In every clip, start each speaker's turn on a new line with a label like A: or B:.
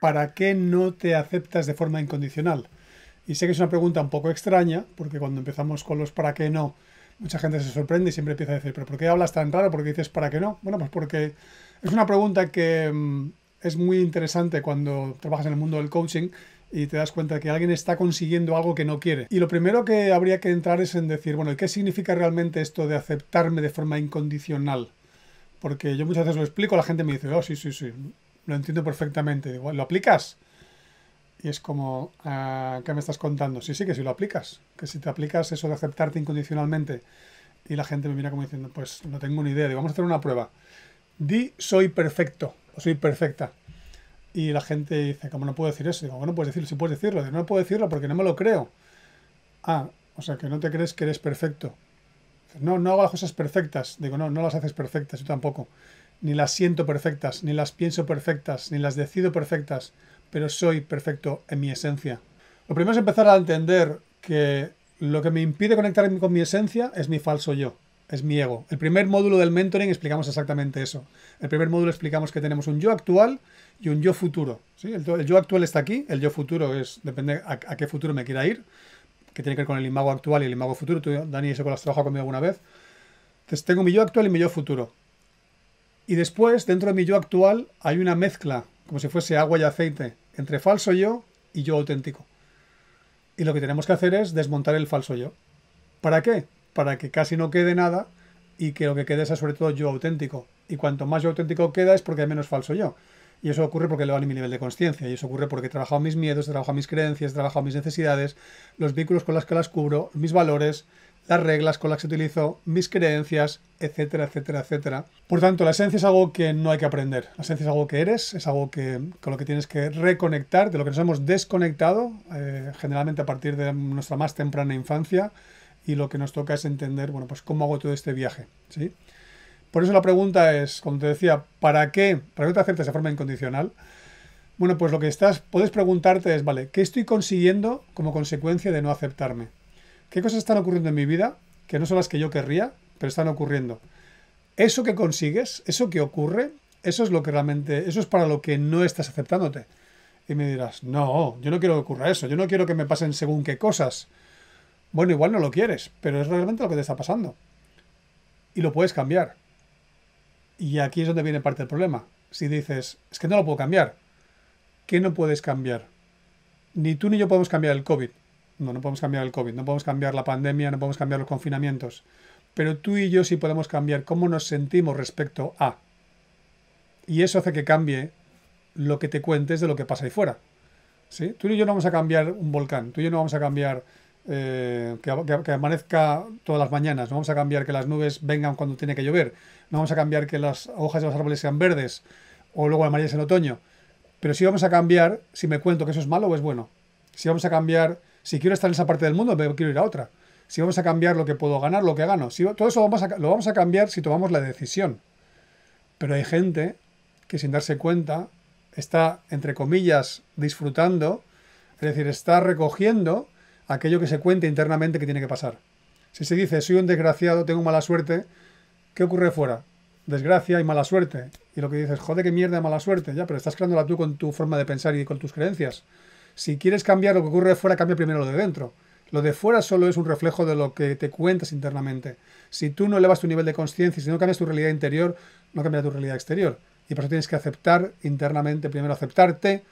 A: ¿para qué no te aceptas de forma incondicional? Y sé que es una pregunta un poco extraña, porque cuando empezamos con los ¿para qué no? Mucha gente se sorprende y siempre empieza a decir, ¿pero por qué hablas tan raro? ¿Por qué dices para qué no? Bueno, pues porque es una pregunta que mm, es muy interesante cuando trabajas en el mundo del coaching y te das cuenta que alguien está consiguiendo algo que no quiere. Y lo primero que habría que entrar es en decir, bueno, qué significa realmente esto de aceptarme de forma incondicional? Porque yo muchas veces lo explico, la gente me dice, oh, sí, sí, sí lo entiendo perfectamente. ¿lo aplicas? Y es como, ah, ¿qué me estás contando? Sí, sí, que si lo aplicas. Que si te aplicas eso de aceptarte incondicionalmente. Y la gente me mira como diciendo, pues no tengo ni idea. Digo, vamos a hacer una prueba. Di soy perfecto o soy perfecta. Y la gente dice, ¿cómo no puedo decir eso? Digo, bueno, puedes decirlo, si puedes decirlo. no puedo decirlo porque no me lo creo. Ah, o sea, que no te crees que eres perfecto. No, no hago las cosas perfectas. Digo, no, no las haces perfectas, yo tampoco. Ni las siento perfectas, ni las pienso perfectas, ni las decido perfectas, pero soy perfecto en mi esencia. Lo primero es empezar a entender que lo que me impide conectarme con mi esencia es mi falso yo, es mi ego. El primer módulo del mentoring explicamos exactamente eso. El primer módulo explicamos que tenemos un yo actual y un yo futuro. El, yo actual está aquí, el yo futuro es, depende a, qué futuro me quiera ir, que tiene que ver con el imago actual y el imago futuro. Tú, Dani, eso con las has conmigo alguna vez. Entonces tengo mi yo actual y mi yo futuro. Y después, dentro de mi yo actual, hay una mezcla, como si fuese agua y aceite, entre falso yo y yo auténtico. Y lo que tenemos que hacer es desmontar el falso yo. ¿Para qué? Para que casi no quede nada y que lo que quede sea sobre todo yo auténtico. Y cuanto más yo auténtico queda es porque hay menos falso yo. Y eso ocurre porque le vale mi nivel de conciencia, y eso ocurre porque he trabajado mis miedos, he trabajado mis creencias, he trabajado mis necesidades, los vínculos con las que las cubro, mis valores, las reglas con las que utilizo, mis creencias, etcétera, etcétera, etcétera. Por tanto, la esencia es algo que no hay que aprender. La esencia es algo que eres, es algo que, con lo que tienes que reconectar, de lo que nos hemos desconectado, eh, generalmente a partir de nuestra más temprana infancia, y lo que nos toca es entender, bueno, pues cómo hago todo este viaje, ¿sí? Por eso la pregunta es, como te decía, ¿para qué? ¿Para qué te aceptas de forma incondicional? Bueno, pues lo que estás, puedes preguntarte es, vale, ¿qué estoy consiguiendo como consecuencia de no aceptarme? ¿Qué cosas están ocurriendo en mi vida que no son las que yo querría, pero están ocurriendo. Eso que consigues, eso que ocurre, eso es lo que realmente, eso es para lo que no estás aceptándote. Y me dirás, no, yo no quiero que ocurra eso, yo no quiero que me pasen según qué cosas. Bueno, igual no lo quieres, pero es realmente lo que te está pasando. Y lo puedes cambiar. Y aquí es donde viene parte del problema. Si dices, es que no lo puedo cambiar. ¿Qué no puedes cambiar? Ni tú ni yo podemos cambiar el COVID. No, no podemos cambiar el COVID, no podemos cambiar la pandemia, no podemos cambiar los confinamientos pero tú y yo sí podemos cambiar cómo nos sentimos respecto a. Y eso hace que cambie lo que te cuentes de lo que pasa ahí fuera. ¿Sí? Tú y yo no vamos a cambiar un volcán, tú y yo no vamos a cambiar eh, que, amanezca todas las mañanas, no vamos a cambiar que las nubes vengan cuando tiene que llover, no vamos a cambiar que las hojas de los árboles sean verdes o luego amarillas en otoño, pero sí vamos a cambiar si me cuento que eso es malo o es bueno, si vamos a cambiar si quiero estar en esa parte del mundo quiero ir a otra, si vamos a cambiar lo que puedo ganar, lo que gano. Si, todo eso vamos lo vamos a cambiar si tomamos la decisión. Pero hay gente que sin darse cuenta está, entre comillas, disfrutando, es decir, está recogiendo aquello que se cuenta internamente que tiene que pasar. Si se dice, soy un desgraciado, tengo mala suerte, ¿qué ocurre fuera? Desgracia y mala suerte. Y lo que dices, joder, qué mierda, mala suerte, ya, pero estás creándola tú con tu forma de pensar y con tus creencias. Si quieres cambiar lo que ocurre fuera, cambia primero lo de dentro. Lo de fuera solo es un reflejo de lo que te cuentas internamente. Si tú no elevas tu nivel de conciencia, si no cambias tu realidad interior, no cambia tu realidad exterior. Y por eso tienes que aceptar internamente, primero aceptarte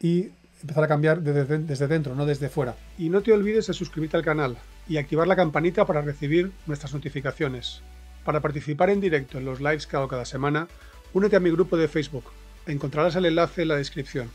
A: y empezar a cambiar desde, desde, dentro, no desde fuera. Y no te olvides de suscribirte al canal y activar la campanita para recibir nuestras notificaciones. Para participar en directo en los lives que hago cada semana, únete a mi grupo de Facebook. Encontrarás el enlace en la descripción.